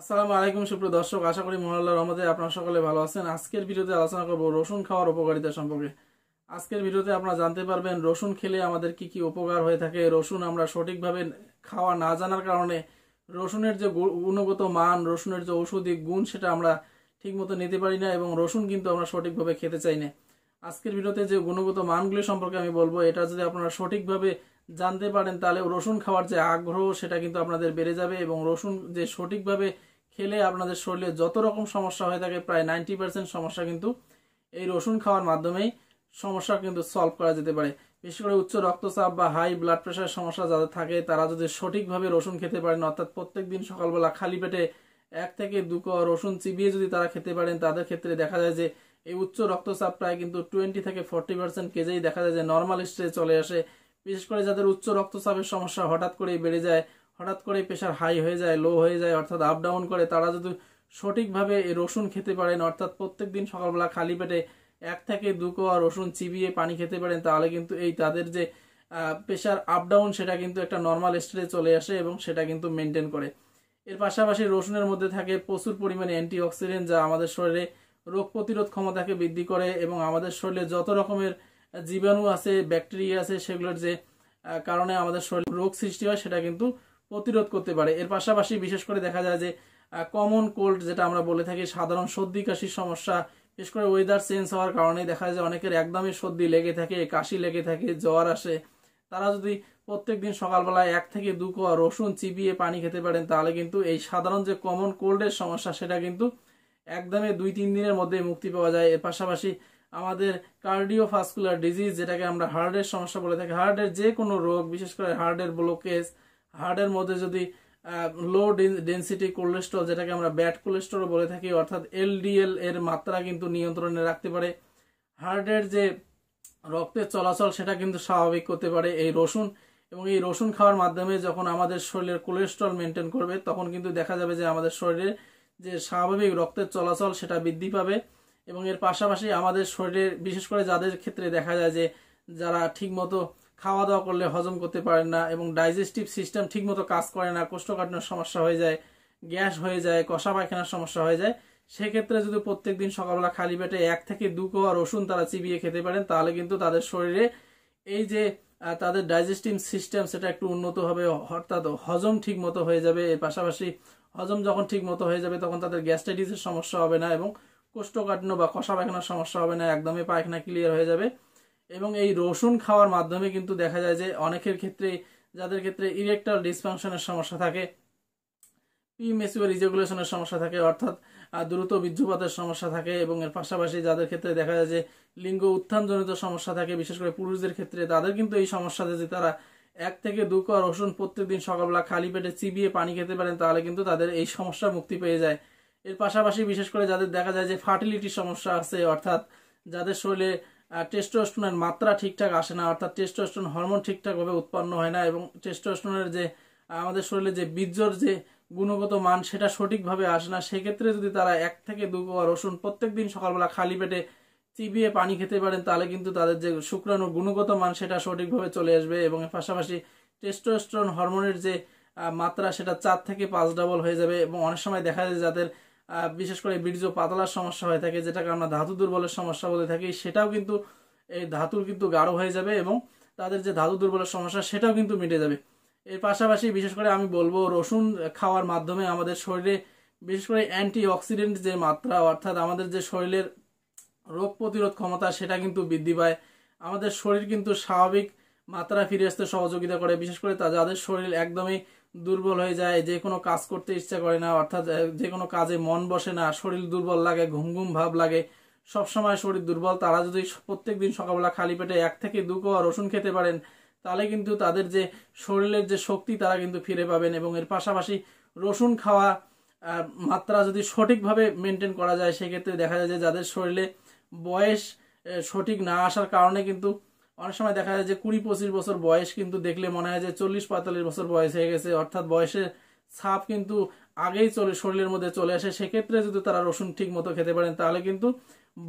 আসসালামু আলাইকুম সুপ্রিয় দর্শক আশা করি মহাল্লা রহমতে আপনারা সকলে ভালো আছেন আজকের ভিডিওতে আলোচনা করব রসুন খাওয়ার উপকারিতা সম্পর্কে আজকের ভিডিওতে আপনারা জানতে পারবেন রসুন খেলে আমাদের কি কি উপকার হয়ে থাকে রসুন আমরা সঠিকভাবে খাওয়া না জানার কারণে রসুনের যে গুণগত মান রসুনের যে ঔষধি গুণ সেটা আমরা ঠিকমতো নিতে পারি না এবং রসুন কিন্তু আমরা সঠিকভাবে খেতে চাই না আজকের ভিডিওতে যে গুণগত মানগুলি সম্পর্কে আমি বলবো এটা যদি আপনারা সঠিকভাবে জানতে পারেন তাহলে রসুন খাওয়ার যে আগ্রহ সেটা কিন্তু আপনাদের বেড়ে যাবে এবং রসুন যে সঠিকভাবে খেলে আপনাদের শরীরে যত রকম সমস্যা হয়ে থাকে প্রায় নাইনটি পার্সেন্ট সমস্যা কিন্তু এই রসুন খাওয়ার মাধ্যমেই সমস্যা কিন্তু সলভ করা যেতে পারে বিশেষ করে উচ্চ রক্তচাপ বা হাই ব্লাড প্রেশারের সমস্যা যাদের থাকে তারা যদি সঠিকভাবে রসুন খেতে পারেন অর্থাৎ প্রত্যেক দিন সকালবেলা খালি পেটে এক থেকে দু ক রসুন চিবিয়ে যদি তারা খেতে পারেন তাদের ক্ষেত্রে দেখা যায় যে এই উচ্চ রক্তচাপ প্রায় কিন্তু টোয়েন্টি থেকে ফর্টি পার্সেন্ট কেজেই দেখা যায় যে নর্মাল স্টেজে চলে আসে বিশেষ করে যাদের উচ্চ রক্তচাপের সমস্যা হঠাৎ করেই বেড়ে যায় হঠাৎ করে প্রেশার হাই হয়ে যায় লো হয়ে যায় অর্থাৎ আপ ডাউন করে তারা যদি সঠিকভাবে এই রসুন খেতে পারেন অর্থাৎ প্রত্যেক দিন সকালবেলা খালি পেটে এক থেকে দু কোয়া রসুন চিবিয়ে পানি খেতে পারেন তাহলে কিন্তু এই তাদের যে প্রেশার আপ ডাউন সেটা কিন্তু একটা নর্মাল স্টেজে চলে আসে এবং সেটা কিন্তু মেনটেন করে এর পাশাপাশি রসুনের মধ্যে থাকে প্রচুর পরিমাণে অ্যান্টি অক্সিডেন্ট যা আমাদের শরীরে রোগ প্রতিরোধ ক্ষমতাকে বৃদ্ধি করে এবং আমাদের শরীরে যত রকমের জীবাণু আছে ব্যাকটেরিয়া আছে সেগুলোর যে কারণে আমাদের শরীর রোগ সৃষ্টি হয় সেটা কিন্তু প্রতিরোধ করতে পারে এর পাশাপাশি বিশেষ করে দেখা যায় যে কমন কোল্ড যেটা আমরা বলে থাকি সাধারণ সর্দি কাশির সমস্যা বিশেষ করে ওয়েদার চেঞ্জ হওয়ার কারণে দেখা যায় অনেকের একদমই সর্দি লেগে থাকে কাশি লেগে থাকে জ্বর আসে তারা যদি প্রত্যেক দিন সকালবেলায় এক থেকে দু কোয়া রসুন চিবিয়ে পানি খেতে পারেন তাহলে কিন্তু এই সাধারণ যে কমন কোল্ডের সমস্যা সেটা কিন্তু একদমই দুই তিন দিনের মধ্যে মুক্তি পাওয়া যায় এর পাশাপাশি আমাদের কার্ডিওভাস্কুলার ডিজিজ যেটাকে আমরা হার্টের সমস্যা বলে থাকি হার্টের যে কোনো রোগ বিশেষ করে হার্টের ব্লকেজ হার্টের মধ্যে যদি লো ডেন্সিটি কোলেস্ট্রল যেটাকে আমরা ব্যাড কোলেস্ট্রল বলে থাকি অর্থাৎ এলডিএল এর মাত্রা কিন্তু নিয়ন্ত্রণে রাখতে পারে হার্টের যে রক্তের চলাচল সেটা কিন্তু স্বাভাবিক করতে পারে এই রসুন এবং এই রসুন খাওয়ার মাধ্যমে যখন আমাদের শরীরের কোলেস্ট্রল মেনটেন করবে তখন কিন্তু দেখা যাবে যে আমাদের শরীরে যে স্বাভাবিক রক্তের চলাচল সেটা বৃদ্ধি পাবে এবং এর পাশাপাশি আমাদের শরীরের বিশেষ করে যাদের ক্ষেত্রে দেখা যায় যে যারা ঠিকমতো খাওয়া দাওয়া করলে হজম করতে পারেন না এবং ডাইজেস্টিভ সিস্টেম ঠিকমতো কাজ করে না কোষ্ঠকাঠিন্য সমস্যা হয়ে যায় গ্যাস হয়ে যায় কষা পায়খানার সমস্যা হয়ে যায় সেক্ষেত্রে যদি প্রত্যেক দিন সকালবেলা খালি পেটে এক থেকে দু কোয়া রসুন তারা চিবিয়ে খেতে পারেন তাহলে কিন্তু তাদের শরীরে এই যে তাদের ডাইজেস্টিভ সিস্টেম সেটা একটু উন্নত হবে অর্থাৎ হজম ঠিক মতো হয়ে যাবে এর পাশাপাশি হজম যখন ঠিক মতো হয়ে যাবে তখন তাদের গ্যাস্ট্রাইটিসের সমস্যা হবে না এবং কোষ্ঠকাঠিন্য বা কষা পায়খানার সমস্যা হবে না একদমই পায়খানা ক্লিয়ার হয়ে যাবে এবং এই রসুন খাওয়ার মাধ্যমে কিন্তু দেখা যায় যে অনেকের ক্ষেত্রে যাদের ক্ষেত্রে ইরেকটাল ডিসফাংশনের সমস্যা থাকে পিমেসিওর ইজেকুলেশনের সমস্যা থাকে অর্থাৎ দ্রুত বিদ্যুপাতের সমস্যা থাকে এবং এর পাশাপাশি যাদের ক্ষেত্রে দেখা যায় যে লিঙ্গ উত্থানজনিত সমস্যা থাকে বিশেষ করে পুরুষদের ক্ষেত্রে তাদের কিন্তু এই সমস্যা যে তারা এক থেকে দু কর রসুন প্রত্যেকদিন সকালবেলা খালি পেটে চিবিয়ে পানি খেতে পারেন তাহলে কিন্তু তাদের এই সমস্যা মুক্তি পেয়ে যায় এর পাশাপাশি বিশেষ করে যাদের দেখা যায় যে ফার্টিলিটির সমস্যা আছে অর্থাৎ যাদের শরীরে টেস্টোস্টনের মাত্রা ঠিকঠাক আসে না অর্থাৎ টেস্টোস্টন হরমোন ঠিকঠাকভাবে উৎপন্ন হয় না এবং টেস্টোস্টনের যে আমাদের শরীরে যে বীর্যর যে গুণগত মান সেটা সঠিকভাবে আসে না সেক্ষেত্রে যদি তারা এক থেকে দু গোয়া রসুন প্রত্যেক দিন সকালবেলা খালি পেটে চিবিয়ে পানি খেতে পারেন তাহলে কিন্তু তাদের যে শুক্রাণুর গুণগত মান সেটা সঠিকভাবে চলে আসবে এবং পাশাপাশি টেস্টোস্টন হরমোনের যে মাত্রা সেটা চার থেকে পাঁচ ডাবল হয়ে যাবে এবং অনেক সময় দেখা যায় যাদের বিশেষ করে বীর্য পাতলার সমস্যা হয়ে থাকে যেটাকে আমরা ধাতু দুর্বলের সমস্যা বলে থাকি সেটাও কিন্তু এই ধাতুর কিন্তু গাঢ় হয়ে যাবে এবং তাদের যে ধাতু দুর্বলের সমস্যা সেটাও কিন্তু মিটে যাবে এর পাশাপাশি বিশেষ করে আমি বলবো রসুন খাওয়ার মাধ্যমে আমাদের শরীরে বিশেষ করে অ্যান্টি অক্সিডেন্ট যে মাত্রা অর্থাৎ আমাদের যে শরীরের রোগ প্রতিরোধ ক্ষমতা সেটা কিন্তু বৃদ্ধি পায় আমাদের শরীর কিন্তু স্বাভাবিক মাত্রা ফিরে আসতে সহযোগিতা করে বিশেষ করে তা যাদের শরীর একদমই দুর্বল হয়ে যায় যে কোনো কাজ করতে ইচ্ছা করে না অর্থাৎ যে কোনো কাজে মন বসে না শরীর দুর্বল লাগে ঘুম ঘুম ভাব লাগে সবসময় শরীর দুর্বল তারা যদি প্রত্যেক দিন সকালবেলা খালি পেটে এক থেকে দু কোয়া রসুন খেতে পারেন তাহলে কিন্তু তাদের যে শরীরের যে শক্তি তারা কিন্তু ফিরে পাবেন এবং এর পাশাপাশি রসুন খাওয়া মাত্রা যদি সঠিকভাবে মেনটেন করা যায় সেক্ষেত্রে দেখা যায় যে যাদের শরীরে বয়স সঠিক না আসার কারণে কিন্তু অনেক সময় দেখা যায় যে কুড়ি পঁচিশ বছর বয়স কিন্তু দেখলে মনে হয় যে চল্লিশ পঁয়তাল্লিশ বছর বয়স হয়ে গেছে অর্থাৎ বয়সের ছাপ কিন্তু আগেই চলে শরীরের মধ্যে চলে আসে সেক্ষেত্রে যদি তারা রসুন ঠিক মতো খেতে পারেন তাহলে কিন্তু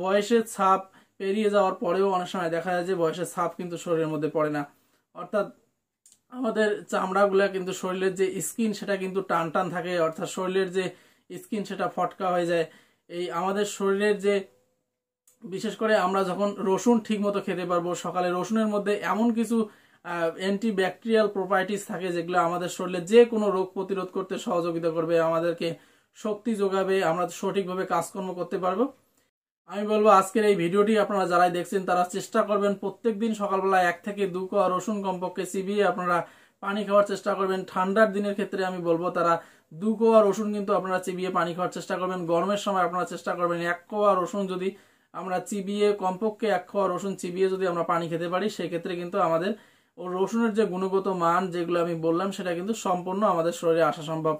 বয়সের ছাপ পেরিয়ে যাওয়ার পরেও অনেক সময় দেখা যায় যে বয়সের ছাপ কিন্তু শরীরের মধ্যে পড়ে না অর্থাৎ আমাদের চামড়াগুলা কিন্তু শরীরের যে স্কিন সেটা কিন্তু টান টান থাকে অর্থাৎ শরীরের যে স্কিন সেটা ফটকা হয়ে যায় এই আমাদের শরীরের যে বিশেষ করে আমরা যখন রসুন ঠিকমতো খেতে পারবো সকালে রসুনের মধ্যে এমন কিছু অ্যান্টিব্যাকটেরিয়াল প্রপার্টিস থাকে যেগুলো আমাদের শরীরে যে কোনো রোগ প্রতিরোধ করতে সহযোগিতা করবে আমাদেরকে শক্তি যোগাবে আমরা সঠিকভাবে কাজকর্ম করতে পারবো আমি বলবো আজকের এই ভিডিওটি আপনারা যারাই দেখছেন তারা চেষ্টা করবেন প্রত্যেক দিন সকালবেলা এক থেকে দু কোয়া রসুন কমপক্ষে চিবিয়ে আপনারা পানি খাওয়ার চেষ্টা করবেন ঠান্ডার দিনের ক্ষেত্রে আমি বলবো তারা দু কোয়া রসুন কিন্তু আপনারা চিবিয়ে পানি খাওয়ার চেষ্টা করবেন গরমের সময় আপনারা চেষ্টা করবেন এক কোয়া রসুন যদি আমরা চিবিয়ে কমপক্ষে এক খাওয়া রসুন চিবিয়ে যদি আমরা পানি খেতে পারি সেক্ষেত্রে কিন্তু আমাদের ও রসুনের যে গুণগত মান যেগুলো আমি বললাম সেটা কিন্তু সম্পূর্ণ আমাদের শরীরে আসা সম্ভব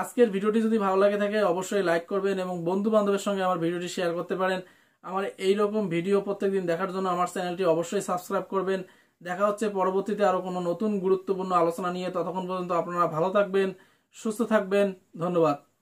আজকের ভিডিওটি যদি ভালো লাগে থাকে অবশ্যই লাইক করবেন এবং বন্ধু বান্ধবের সঙ্গে আমার ভিডিওটি শেয়ার করতে পারেন আমার এই রকম ভিডিও প্রত্যেকদিন দেখার জন্য আমার চ্যানেলটি অবশ্যই সাবস্ক্রাইব করবেন দেখা হচ্ছে পরবর্তীতে আরও কোনো নতুন গুরুত্বপূর্ণ আলোচনা নিয়ে ততক্ষণ পর্যন্ত আপনারা ভালো থাকবেন সুস্থ থাকবেন ধন্যবাদ